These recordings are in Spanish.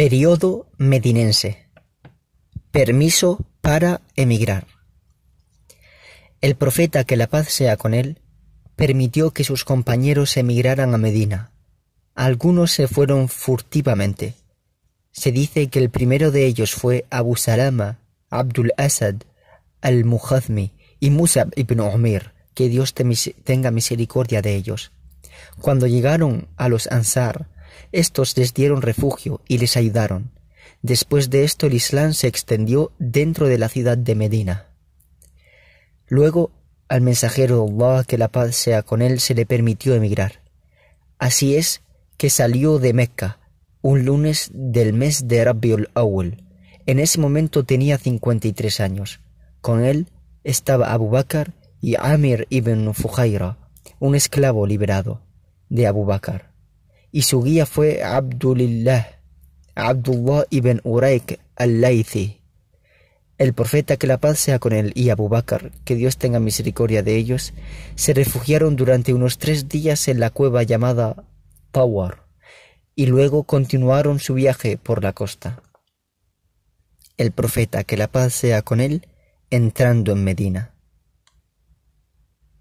Periodo medinense. Permiso para emigrar. El profeta, que la paz sea con él, permitió que sus compañeros emigraran a Medina. Algunos se fueron furtivamente. Se dice que el primero de ellos fue Abu Salama, Abdul Asad, al-Mujazmi y Musab ibn Umir, que Dios tenga misericordia de ellos. Cuando llegaron a los Ansar, estos les dieron refugio y les ayudaron. Después de esto el Islam se extendió dentro de la ciudad de Medina. Luego al mensajero de Allah, que la paz sea con él, se le permitió emigrar. Así es que salió de Mecca un lunes del mes de Rabiul Awal. En ese momento tenía tres años. Con él estaba Abu Bakr y Amir ibn Fujaira, un esclavo liberado de Abu Bakr y su guía fue Abdulillah, Abdullah ibn Uraik al laythi el profeta que la paz sea con él y Abu Bakr, que Dios tenga misericordia de ellos, se refugiaron durante unos tres días en la cueva llamada Tawar y luego continuaron su viaje por la costa. El profeta que la paz sea con él entrando en Medina.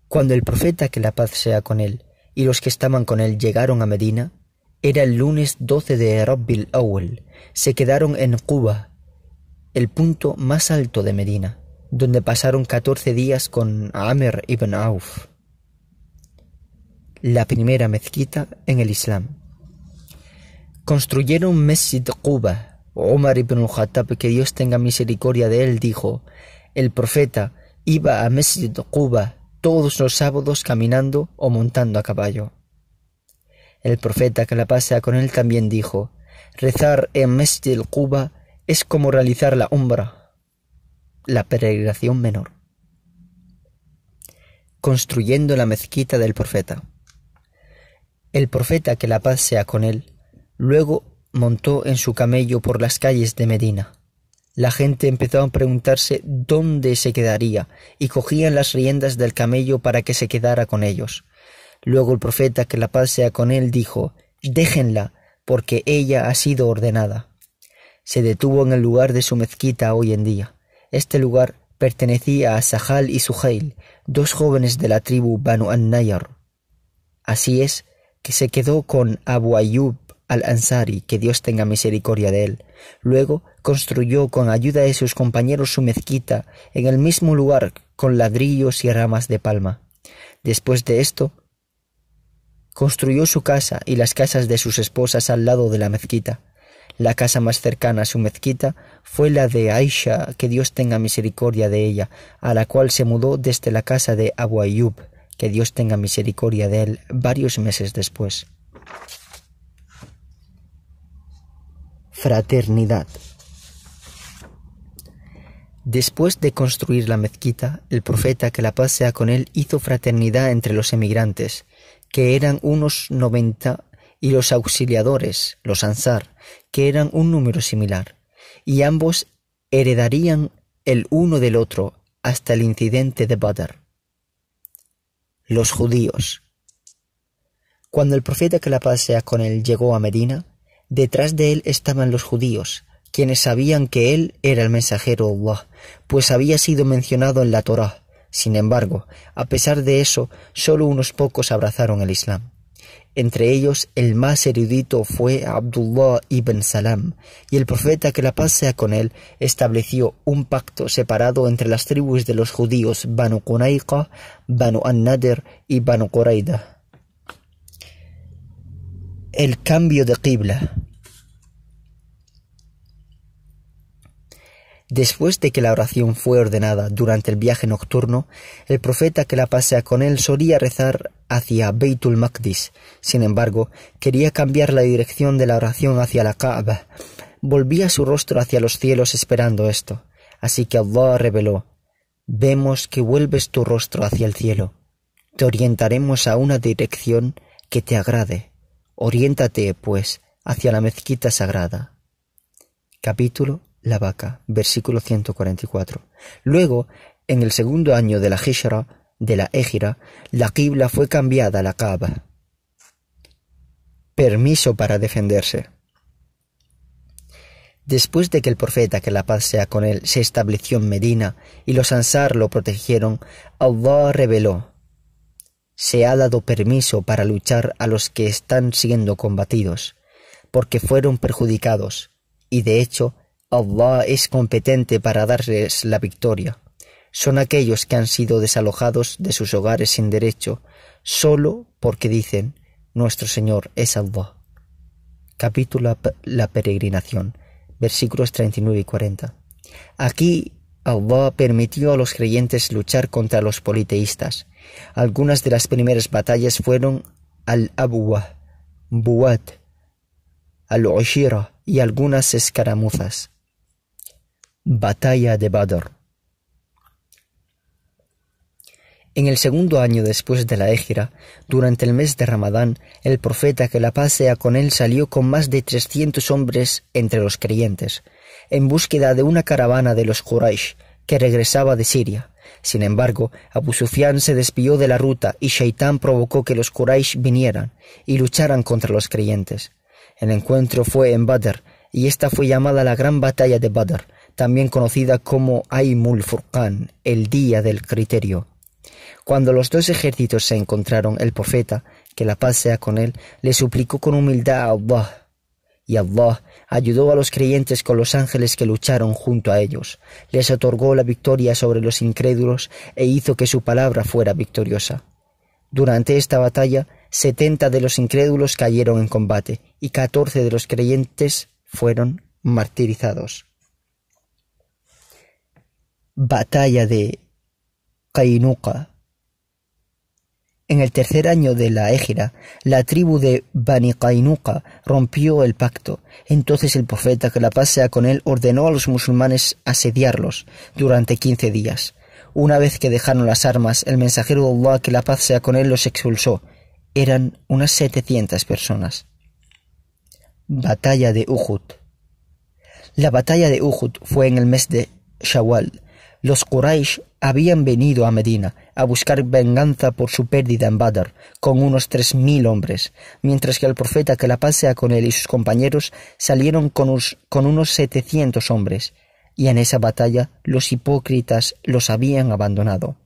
Cuando el profeta que la paz sea con él y los que estaban con él llegaron a Medina, era el lunes 12 de Rabbil Awal. Se quedaron en Cuba, el punto más alto de Medina, donde pasaron 14 días con Amr ibn Auf, la primera mezquita en el Islam. Construyeron Mesid Cuba. Omar ibn Khattab, que Dios tenga misericordia de él, dijo: El profeta iba a Mesid Cuba todos los sábados caminando o montando a caballo. El profeta que la pasa con él también dijo, rezar en Mestil Cuba es como realizar la umbra, la peregrinación menor. Construyendo la mezquita del profeta. El profeta que la paz sea con él, luego montó en su camello por las calles de Medina. La gente empezó a preguntarse dónde se quedaría y cogían las riendas del camello para que se quedara con ellos. Luego el profeta, que la paz sea con él, dijo, Déjenla, porque ella ha sido ordenada. Se detuvo en el lugar de su mezquita hoy en día. Este lugar pertenecía a Sahal y Suhail, dos jóvenes de la tribu Banu an-Nayar. Así es que se quedó con Abu Ayyub al-Ansari, que Dios tenga misericordia de él. Luego construyó con ayuda de sus compañeros su mezquita en el mismo lugar con ladrillos y ramas de palma. Después de esto, Construyó su casa y las casas de sus esposas al lado de la mezquita. La casa más cercana a su mezquita fue la de Aisha, que Dios tenga misericordia de ella, a la cual se mudó desde la casa de Abu que Dios tenga misericordia de él, varios meses después. Fraternidad. Después de construir la mezquita, el profeta, que la paz sea con él, hizo fraternidad entre los emigrantes que eran unos noventa, y los auxiliadores, los Ansar, que eran un número similar, y ambos heredarían el uno del otro hasta el incidente de Badr. Los judíos. Cuando el profeta que la pasea con él llegó a Medina, detrás de él estaban los judíos, quienes sabían que él era el mensajero de Allah, pues había sido mencionado en la Torah. Sin embargo, a pesar de eso, solo unos pocos abrazaron el Islam. Entre ellos, el más erudito fue Abdullah ibn Salam, y el profeta que la paz sea con él estableció un pacto separado entre las tribus de los judíos Banu Qunayqa, Banu An-Nadir y Banu Quraida. El cambio de Qibla. Después de que la oración fue ordenada durante el viaje nocturno, el profeta que la pasea con él solía rezar hacia Beitul Maqdis. Sin embargo, quería cambiar la dirección de la oración hacia la Kaaba. Volvía su rostro hacia los cielos esperando esto. Así que Allah reveló, Vemos que vuelves tu rostro hacia el cielo. Te orientaremos a una dirección que te agrade. Oriéntate, pues, hacia la mezquita sagrada. Capítulo la vaca. Versículo 144. Luego, en el segundo año de la Hijra, de la Égira, la Qibla fue cambiada a la Kaaba. Permiso para defenderse. Después de que el profeta, que la paz sea con él, se estableció en Medina y los Ansar lo protegieron, Allah reveló: Se ha dado permiso para luchar a los que están siendo combatidos, porque fueron perjudicados, y de hecho Allah es competente para darles la victoria. Son aquellos que han sido desalojados de sus hogares sin derecho, solo porque dicen Nuestro Señor es Allah. Capítulo La peregrinación, versículos 39 y 40. Aquí Allah permitió a los creyentes luchar contra los politeístas. Algunas de las primeras batallas fueron al-Abwa, Buat, al-Ushira y algunas escaramuzas. Batalla de Badr. En el segundo año después de la Égira, durante el mes de Ramadán, el profeta que la paz con él salió con más de trescientos hombres entre los creyentes, en búsqueda de una caravana de los Quraysh que regresaba de Siria. Sin embargo, Abu Sufyan se despidió de la ruta y Shaitán provocó que los Quraysh vinieran y lucharan contra los creyentes. El encuentro fue en Badr, y esta fue llamada la Gran Batalla de Badr, también conocida como Aymul Furqan, el día del criterio. Cuando los dos ejércitos se encontraron, el profeta, que la paz sea con él, le suplicó con humildad a Allah, y Allah ayudó a los creyentes con los ángeles que lucharon junto a ellos, les otorgó la victoria sobre los incrédulos e hizo que su palabra fuera victoriosa. Durante esta batalla, setenta de los incrédulos cayeron en combate y catorce de los creyentes fueron martirizados batalla de Kainuka. En el tercer año de la Égira, la tribu de Bani Kainuka rompió el pacto. Entonces el profeta, que la paz sea con él, ordenó a los musulmanes asediarlos durante quince días. Una vez que dejaron las armas, el mensajero de Allah, que la paz sea con él, los expulsó. Eran unas setecientas personas. Batalla de Uhud. La batalla de Uhud fue en el mes de Shawwal, los Quraysh habían venido a Medina a buscar venganza por su pérdida en Badr, con unos tres mil hombres, mientras que el profeta que la pasea con él y sus compañeros salieron con, con unos setecientos hombres, y en esa batalla los hipócritas los habían abandonado.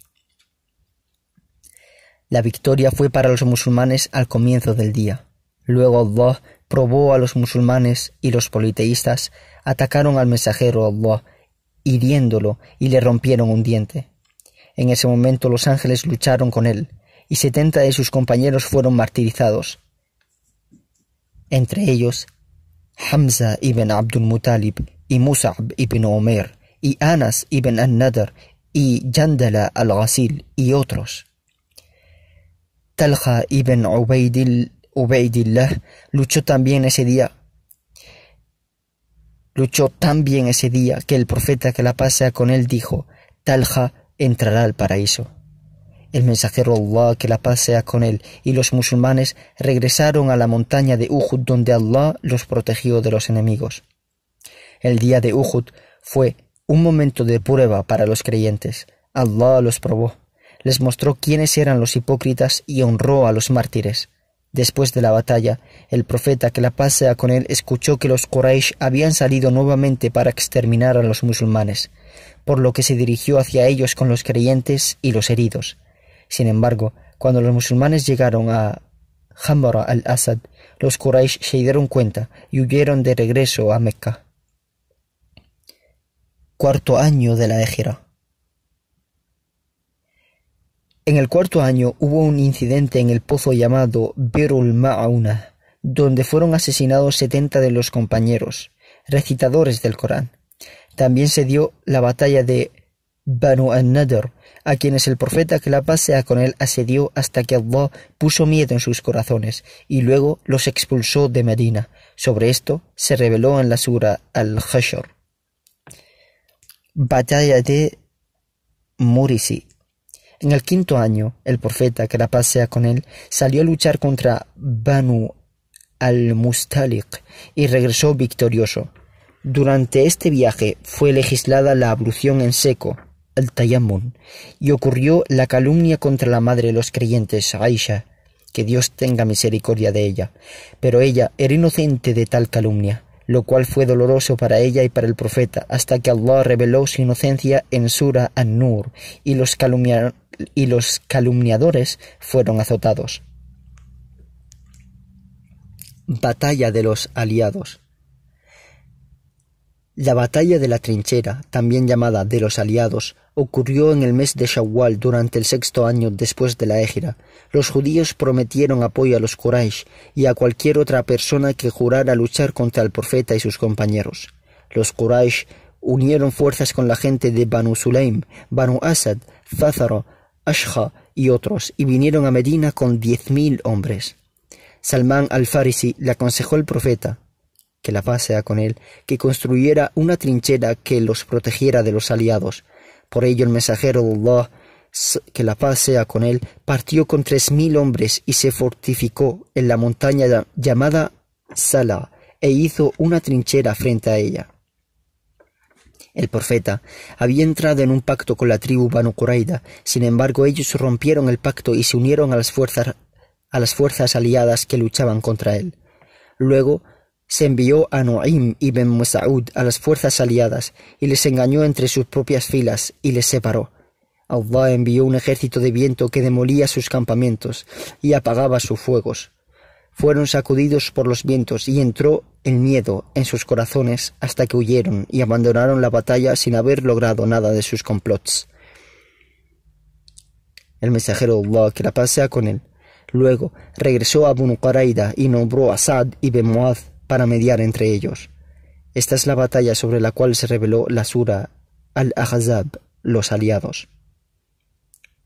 La victoria fue para los musulmanes al comienzo del día. Luego Allah probó a los musulmanes y los politeístas atacaron al mensajero Allah hiriéndolo y le rompieron un diente. En ese momento los ángeles lucharon con él, y setenta de sus compañeros fueron martirizados. Entre ellos, Hamza ibn Abdul Mutalib y Musab ibn Omer y Anas ibn al-Nadr y Yandala al-Ghasil y otros. Talha ibn Ubaidillah luchó también ese día Luchó tan bien ese día que el profeta que la pasea con él dijo, Talha entrará al paraíso. El mensajero Allah que la pasea con él y los musulmanes regresaron a la montaña de Uhud donde Allah los protegió de los enemigos. El día de Uhud fue un momento de prueba para los creyentes. Allah los probó, les mostró quiénes eran los hipócritas y honró a los mártires. Después de la batalla, el profeta que la pasea con él escuchó que los Quraysh habían salido nuevamente para exterminar a los musulmanes, por lo que se dirigió hacia ellos con los creyentes y los heridos. Sin embargo, cuando los musulmanes llegaron a Hambara al-Assad, los Quraysh se dieron cuenta y huyeron de regreso a Mecca. Cuarto año de la Égira. En el cuarto año hubo un incidente en el pozo llamado Berul Ma'auna, donde fueron asesinados setenta de los compañeros, recitadores del Corán. También se dio la batalla de Banu al-Nadir, a quienes el profeta que la paz sea con él asedió hasta que Allah puso miedo en sus corazones y luego los expulsó de Medina. Sobre esto se reveló en la sura al hashr Batalla de Murisi en el quinto año, el profeta, que la paz sea con él, salió a luchar contra Banu al mustaliq y regresó victorioso. Durante este viaje fue legislada la ablución en seco, el Tayamun, y ocurrió la calumnia contra la madre de los creyentes, Aisha, que Dios tenga misericordia de ella, pero ella era inocente de tal calumnia lo cual fue doloroso para ella y para el profeta, hasta que Allah reveló su inocencia en Sura An-Nur y los calumniadores fueron azotados. Batalla de los Aliados. La batalla de la trinchera, también llamada de los aliados, ocurrió en el mes de Shawwal durante el sexto año después de la égira. Los judíos prometieron apoyo a los Quraysh y a cualquier otra persona que jurara luchar contra el profeta y sus compañeros. Los Quraysh unieron fuerzas con la gente de Banu Sulaim, Banu Asad, Zázaro, Ashja y otros, y vinieron a Medina con diez mil hombres. Salmán al-Farisi le aconsejó el profeta, que la paz sea con él, que construyera una trinchera que los protegiera de los aliados. Por ello el mensajero de Allah, que la paz sea con él, partió con tres mil hombres y se fortificó en la montaña llamada Sala e hizo una trinchera frente a ella. El profeta había entrado en un pacto con la tribu Banu Quraida, sin embargo ellos rompieron el pacto y se unieron a las fuerzas a las fuerzas aliadas que luchaban contra él. Luego se envió a y ibn Musaud a las fuerzas aliadas y les engañó entre sus propias filas y les separó. Allah envió un ejército de viento que demolía sus campamentos y apagaba sus fuegos. Fueron sacudidos por los vientos y entró el miedo en sus corazones hasta que huyeron y abandonaron la batalla sin haber logrado nada de sus complots. El mensajero Allah, que la pasea con él, luego regresó a Abu y nombró a Saad ibn Mu'adh para mediar entre ellos. Esta es la batalla sobre la cual se reveló la sura al Ahazab, los aliados.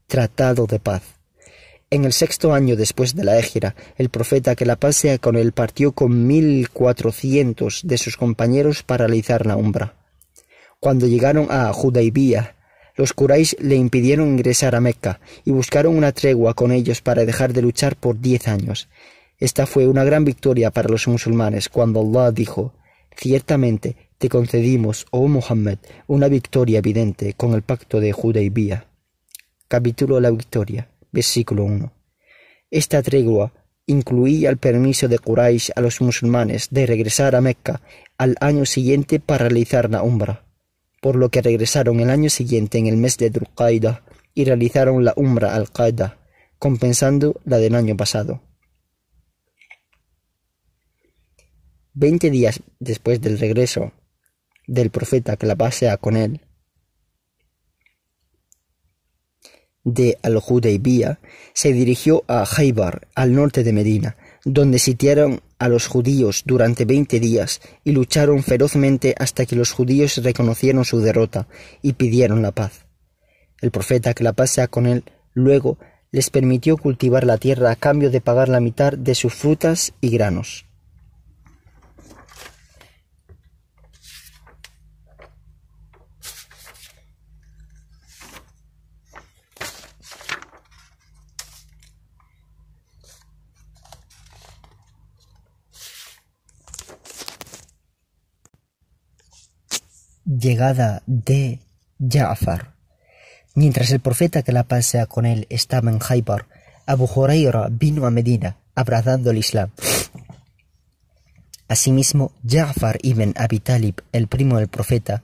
Tratado de paz. En el sexto año después de la égira, el profeta que la paz sea con él partió con mil cuatrocientos de sus compañeros para realizar la umbra. Cuando llegaron a Judaibía, los curáis le impidieron ingresar a Mecca y buscaron una tregua con ellos para dejar de luchar por diez años. Esta fue una gran victoria para los musulmanes cuando Allah dijo, Ciertamente te concedimos, oh Muhammad, una victoria evidente con el pacto de y Bía. Capítulo La Victoria, versículo 1. Esta tregua incluía el permiso de Quraysh a los musulmanes de regresar a Mecca al año siguiente para realizar la Umbra, por lo que regresaron el año siguiente en el mes de Dulqaida y realizaron la Umbra al-Qaeda, compensando la del año pasado. Veinte días después del regreso del profeta, que la pasea con él, de al Judeibía, se dirigió a Jaibar, al norte de Medina, donde sitiaron a los judíos durante veinte días y lucharon ferozmente hasta que los judíos reconocieron su derrota y pidieron la paz. El profeta, que la pasea con él, luego les permitió cultivar la tierra a cambio de pagar la mitad de sus frutas y granos. llegada de Ja'far. Mientras el profeta que la pasea con él estaba en Haibar, Abu Huraira vino a Medina abrazando el Islam. Asimismo, Ja'far ibn Abi Talib, el primo del profeta,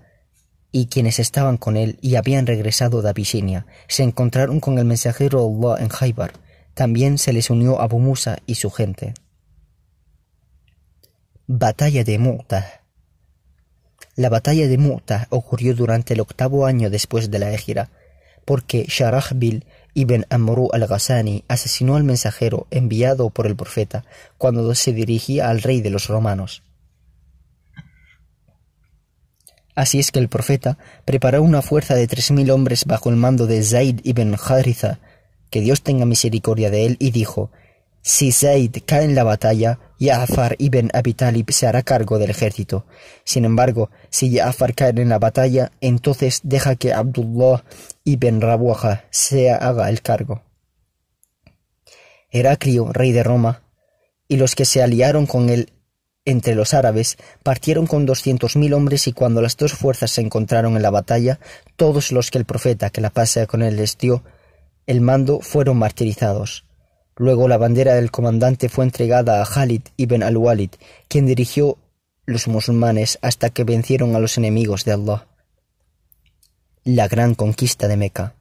y quienes estaban con él y habían regresado de Abisinia, se encontraron con el mensajero de Allah en Haibar. También se les unió Abu Musa y su gente. Batalla de Mu'tah la batalla de Mu'tah ocurrió durante el octavo año después de la Égira, porque Sharahbil ibn Amru al-Ghassani asesinó al mensajero enviado por el profeta cuando se dirigía al rey de los romanos. Así es que el profeta preparó una fuerza de tres mil hombres bajo el mando de Zaid ibn Haritha, que Dios tenga misericordia de él, y dijo, si Zaid cae en la batalla, Ya'afar ibn Abi Talib se hará cargo del ejército. Sin embargo, si Yafar cae en la batalla, entonces deja que Abdullah ibn Rabuaja se haga el cargo. Heraclio, rey de Roma, y los que se aliaron con él entre los árabes partieron con doscientos mil hombres y cuando las dos fuerzas se encontraron en la batalla, todos los que el profeta que la pase con él les dio el mando fueron martirizados. Luego la bandera del comandante fue entregada a Khalid ibn al-Walid, quien dirigió los musulmanes hasta que vencieron a los enemigos de Allah. La gran conquista de Meca.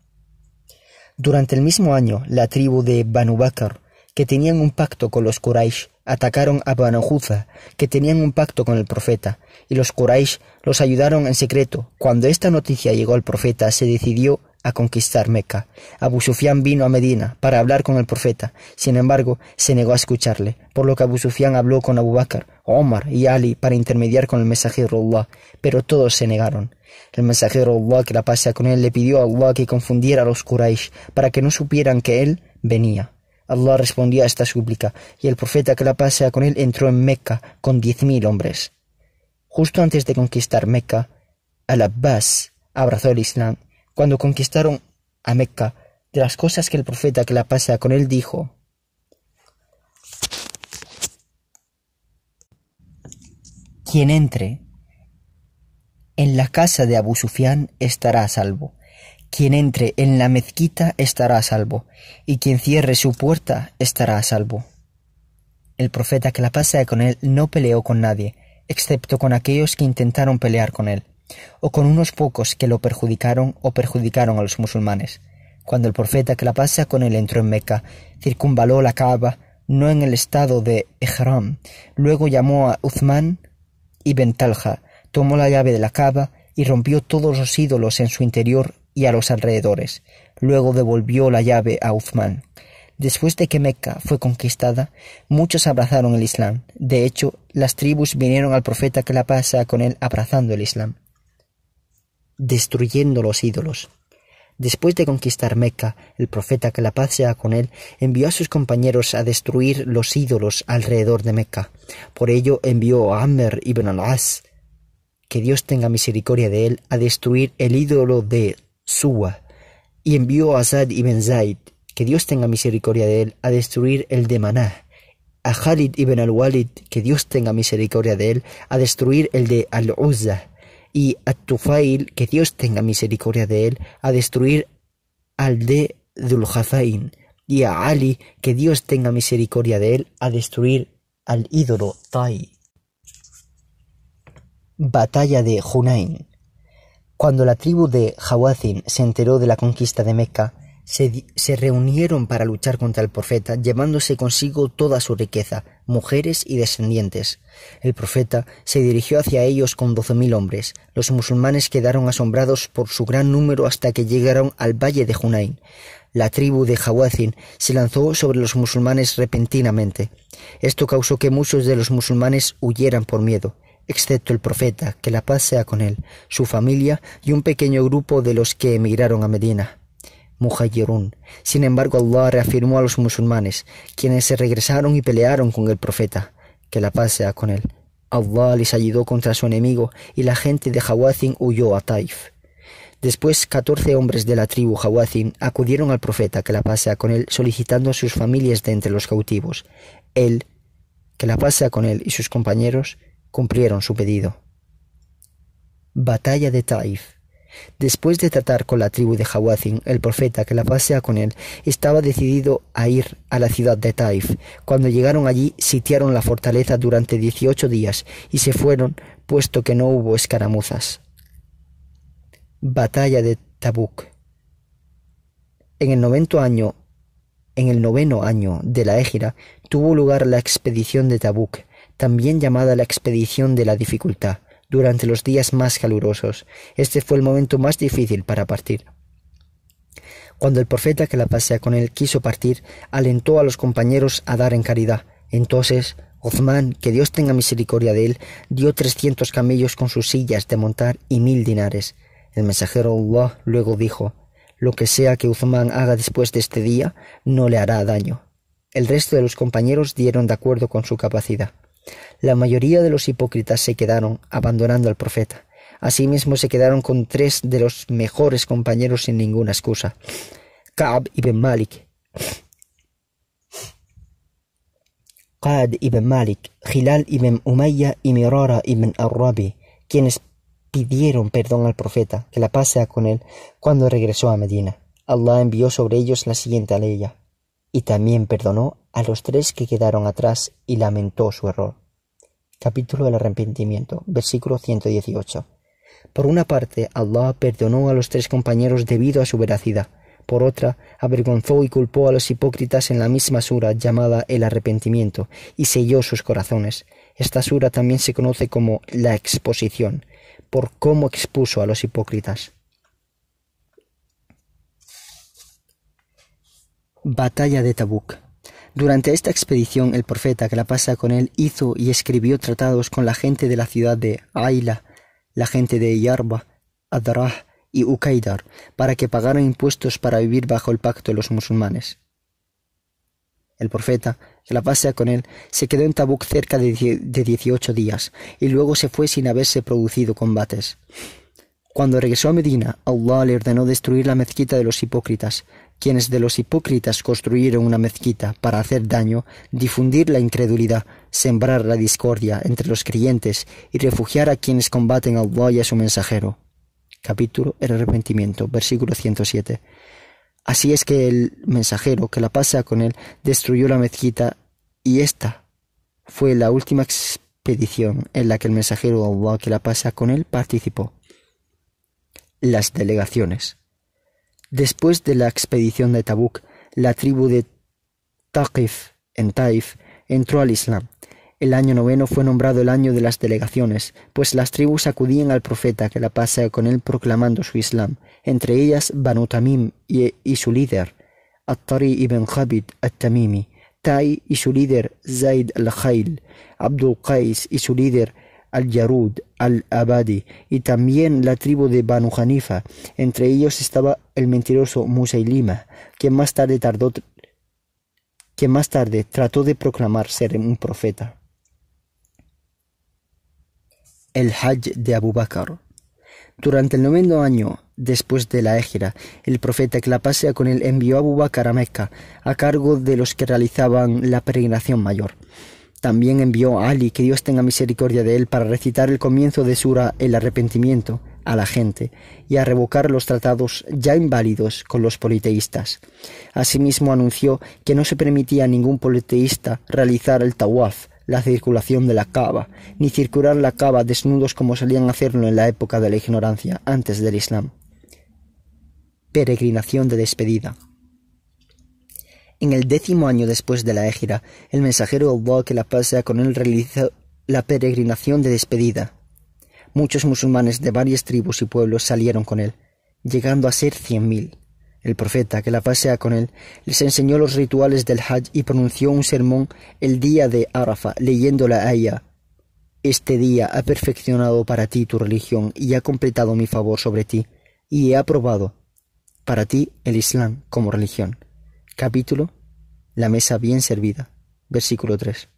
Durante el mismo año, la tribu de Banu Bakr, que tenían un pacto con los Quraysh, atacaron a Banu Huza, que tenían un pacto con el profeta, y los Quraysh los ayudaron en secreto. Cuando esta noticia llegó al profeta, se decidió a conquistar Meca. Abu Sufián vino a Medina para hablar con el profeta. Sin embargo, se negó a escucharle, por lo que Abu Sufián habló con Abu Bakr, Omar y Ali para intermediar con el mensajero Allah, pero todos se negaron. El mensajero Allah, que la pasea con él, le pidió a Allah que confundiera a los Quraysh para que no supieran que él venía. Allah respondió a esta súplica, y el profeta que la pasea con él entró en Meca con diez mil hombres. Justo antes de conquistar Meca, Al-Abbas abrazó el Islam cuando conquistaron a Mecca, de las cosas que el profeta que la pasa con él dijo. Quien entre en la casa de Abu Sufián estará a salvo. Quien entre en la mezquita estará a salvo, y quien cierre su puerta estará a salvo. El profeta que la pasa con él no peleó con nadie, excepto con aquellos que intentaron pelear con él o con unos pocos que lo perjudicaron o perjudicaron a los musulmanes. Cuando el profeta que la pasa con él entró en Meca, circunvaló la Kaaba, no en el estado de Ihram, luego llamó a Uzmán y Talha, tomó la llave de la Kaaba y rompió todos los ídolos en su interior y a los alrededores. Luego devolvió la llave a Uzmán. Después de que Meca fue conquistada, muchos abrazaron el Islam. De hecho, las tribus vinieron al profeta que la pasa con él abrazando el Islam destruyendo los ídolos. Después de conquistar Meca, el profeta, que la paz sea con él, envió a sus compañeros a destruir los ídolos alrededor de Meca. Por ello envió a Amr ibn al-As, que Dios tenga misericordia de él, a destruir el ídolo de Suwa, y envió a Zad ibn Zaid, que Dios tenga misericordia de él, a destruir el de Maná, a Khalid ibn al-Walid, que Dios tenga misericordia de él, a destruir el de Al-Uzza, y a Tufail, que Dios tenga misericordia de él, a destruir al de Dulhazain, y a Ali, que Dios tenga misericordia de él, a destruir al ídolo Tai. Batalla de Hunain. Cuando la tribu de Hawazin se enteró de la conquista de Mecca, se, reunieron para luchar contra el profeta, llevándose consigo toda su riqueza, mujeres y descendientes. El profeta se dirigió hacia ellos con doce mil hombres. Los musulmanes quedaron asombrados por su gran número hasta que llegaron al valle de Junain. La tribu de Hawazin se lanzó sobre los musulmanes repentinamente. Esto causó que muchos de los musulmanes huyeran por miedo excepto el profeta, que la paz sea con él, su familia y un pequeño grupo de los que emigraron a Medina. Muhajirun. Sin embargo, Allah reafirmó a los musulmanes, quienes se regresaron y pelearon con el profeta, que la paz sea con él. Allah les ayudó contra su enemigo y la gente de Hawazin huyó a Taif. Después, catorce hombres de la tribu Hawazin acudieron al profeta, que la paz sea con él, solicitando a sus familias de entre los cautivos. Él, que la paz sea con él, y sus compañeros cumplieron su pedido. Batalla de Taif. Después de tratar con la tribu de Hawazin, el profeta, que la pasea con él, estaba decidido a ir a la ciudad de Taif. Cuando llegaron allí, sitiaron la fortaleza durante dieciocho días y se fueron, puesto que no hubo escaramuzas. Batalla de Tabuk. En el noveno año, en el noveno año de la Égira, tuvo lugar la expedición de Tabuk, también llamada la expedición de la dificultad durante los días más calurosos. Este fue el momento más difícil para partir. Cuando el profeta que la pasea con él quiso partir, alentó a los compañeros a dar en caridad. Entonces, Uzman, que Dios tenga misericordia de él, dio trescientos camellos con sus sillas de montar y mil dinares. El mensajero Allah luego dijo, Lo que sea que Uthman haga después de este día, no le hará daño. El resto de los compañeros dieron de acuerdo con su capacidad. La mayoría de los hipócritas se quedaron abandonando al profeta. Asimismo se quedaron con tres de los mejores compañeros sin ninguna excusa. Kaab ibn Malik, Qad ibn Malik, Gilal ibn Umayya y Mirara ibn Arrabi, quienes pidieron perdón al profeta, que la pasea con él, cuando regresó a Medina. Allah envió sobre ellos la siguiente ley y también perdonó a los tres que quedaron atrás y lamentó su error. Capítulo del arrepentimiento, versículo 118. Por una parte, Allah perdonó a los tres compañeros debido a su veracidad. Por otra, avergonzó y culpó a los hipócritas en la misma sura llamada el arrepentimiento y selló sus corazones. Esta sura también se conoce como la exposición, por cómo expuso a los hipócritas. Batalla de Tabuk. Durante esta expedición el profeta que la pasa con él hizo y escribió tratados con la gente de la ciudad de Aila, la gente de Yarba, Adarah y Ukaidar, para que pagaran impuestos para vivir bajo el pacto de los musulmanes. El profeta, que la pasa con él, se quedó en Tabuk cerca de dieciocho días y luego se fue sin haberse producido combates. Cuando regresó a Medina, Allah le ordenó destruir la mezquita de los hipócritas, quienes de los hipócritas construyeron una mezquita para hacer daño, difundir la incredulidad, sembrar la discordia entre los creyentes y refugiar a quienes combaten a Allah y a su mensajero. Capítulo El arrepentimiento, versículo 107. Así es que el mensajero, que la pasa con él, destruyó la mezquita y esta fue la última expedición en la que el mensajero a Allah, que la pasa con él, participó. Las delegaciones. Después de la expedición de Tabuk, la tribu de Taqif en Taif entró al Islam. El año noveno fue nombrado el año de las delegaciones, pues las tribus acudían al profeta que la pasea con él proclamando su Islam, entre ellas Banu Tamim y, su líder, Attari ibn Khabid at-Tamimi, Tai y su líder Zaid al-Khail, Abdul Qais y su líder al-Yarud, al-Abadi y también la tribu de Banu Hanifa. Entre ellos estaba el mentiroso Musailima, quien más tarde que más tarde trató de proclamar ser un profeta. El Hajj de Abu Bakr. Durante el noveno año después de la égira, el profeta que la pasea con él envió a Abu Bakr a Mecca, a cargo de los que realizaban la peregrinación mayor. También envió a Ali, que Dios tenga misericordia de él, para recitar el comienzo de Sura el arrepentimiento a la gente y a revocar los tratados ya inválidos con los politeístas. Asimismo anunció que no se permitía a ningún politeísta realizar el tawaf, la circulación de la cava, ni circular la cava desnudos como solían hacerlo en la época de la ignorancia, antes del Islam. Peregrinación de despedida. En el décimo año después de la égira, el mensajero Allah que la pasea con él realizó la peregrinación de despedida. Muchos musulmanes de varias tribus y pueblos salieron con él, llegando a ser cien mil. El profeta, que la pasea con él, les enseñó los rituales del Hajj y pronunció un sermón el día de Arafa, leyendo la ella. Este día ha perfeccionado para ti tu religión y ha completado mi favor sobre ti, y he aprobado para ti el Islam como religión capítulo La mesa bien servida, versículo 3.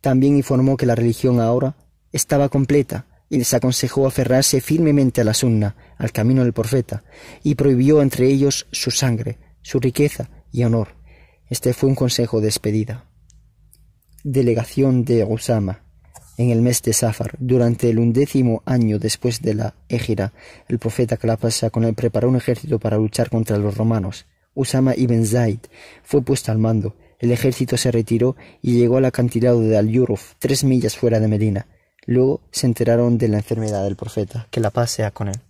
También informó que la religión ahora estaba completa y les aconsejó aferrarse firmemente a la sunna, al camino del profeta, y prohibió entre ellos su sangre, su riqueza y honor. Este fue un consejo de despedida. Delegación de Usama. En el mes de Safar, durante el undécimo año después de la Égira, el profeta Calapasa con él preparó un ejército para luchar contra los romanos. Usama ibn Zaid fue puesto al mando. El ejército se retiró y llegó al acantilado de Al-Yuruf, tres millas fuera de Medina. Luego se enteraron de la enfermedad del profeta, que la paz sea con él.